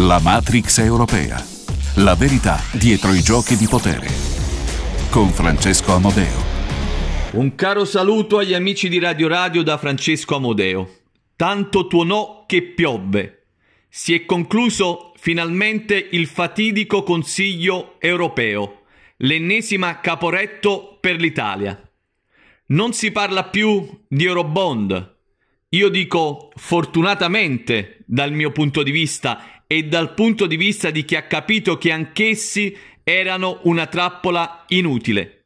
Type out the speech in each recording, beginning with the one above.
La Matrix europea. La verità dietro i giochi di potere. Con Francesco Amodeo. Un caro saluto agli amici di Radio Radio da Francesco Amodeo. Tanto tuonò che piobbe. Si è concluso finalmente il fatidico Consiglio europeo, l'ennesima caporetto per l'Italia. Non si parla più di Eurobond. Io dico fortunatamente dal mio punto di vista e dal punto di vista di chi ha capito che anch'essi erano una trappola inutile.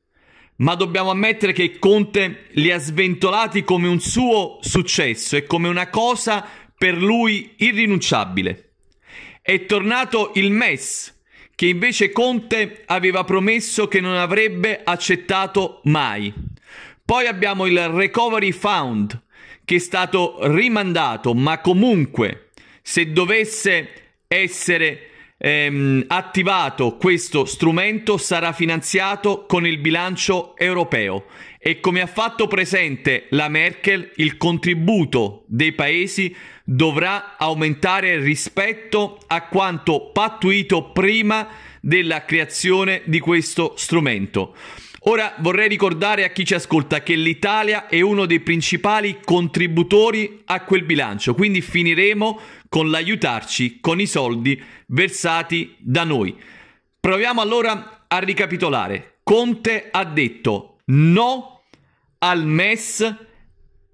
Ma dobbiamo ammettere che Conte li ha sventolati come un suo successo e come una cosa per lui irrinunciabile. È tornato il MES, che invece Conte aveva promesso che non avrebbe accettato mai. Poi abbiamo il Recovery Fund, che è stato rimandato, ma comunque, se dovesse essere ehm, attivato questo strumento sarà finanziato con il bilancio europeo e come ha fatto presente la Merkel il contributo dei paesi dovrà aumentare rispetto a quanto pattuito prima della creazione di questo strumento. Ora vorrei ricordare a chi ci ascolta che l'Italia è uno dei principali contributori a quel bilancio, quindi finiremo con l'aiutarci con i soldi versati da noi. Proviamo allora a ricapitolare. Conte ha detto no al MES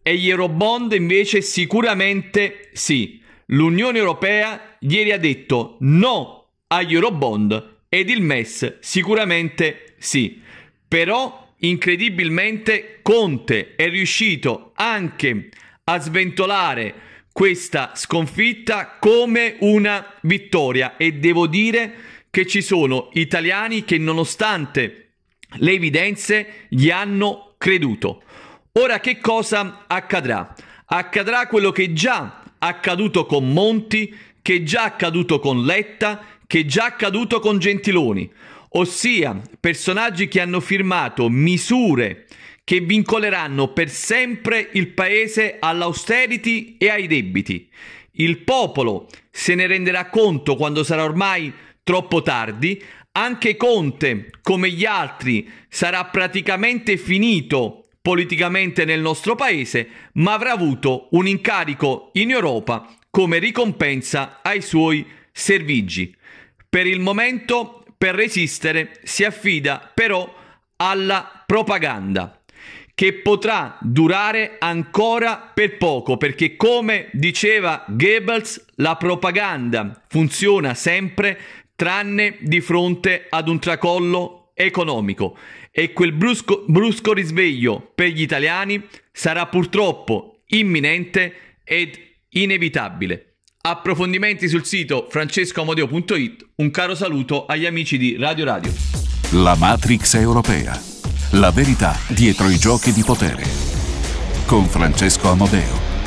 e gli Eurobond invece sicuramente sì. L'Unione Europea ieri ha detto no agli Eurobond ed il MES sicuramente sì però incredibilmente Conte è riuscito anche a sventolare questa sconfitta come una vittoria e devo dire che ci sono italiani che nonostante le evidenze gli hanno creduto. Ora che cosa accadrà? Accadrà quello che già accaduto con Monti, che già accaduto con Letta, che già accaduto con Gentiloni ossia personaggi che hanno firmato misure che vincoleranno per sempre il paese all'austerity e ai debiti. Il popolo se ne renderà conto quando sarà ormai troppo tardi, anche Conte, come gli altri, sarà praticamente finito politicamente nel nostro paese, ma avrà avuto un incarico in Europa come ricompensa ai suoi servigi. Per il momento per resistere si affida però alla propaganda che potrà durare ancora per poco, perché come diceva Goebbels, la propaganda funziona sempre tranne di fronte ad un tracollo economico e quel brusco, brusco risveglio per gli italiani sarà purtroppo imminente ed inevitabile. Approfondimenti sul sito francescoamodeo.it. Un caro saluto agli amici di Radio Radio. La Matrix europea. La verità dietro i giochi di potere. Con Francesco Amodeo.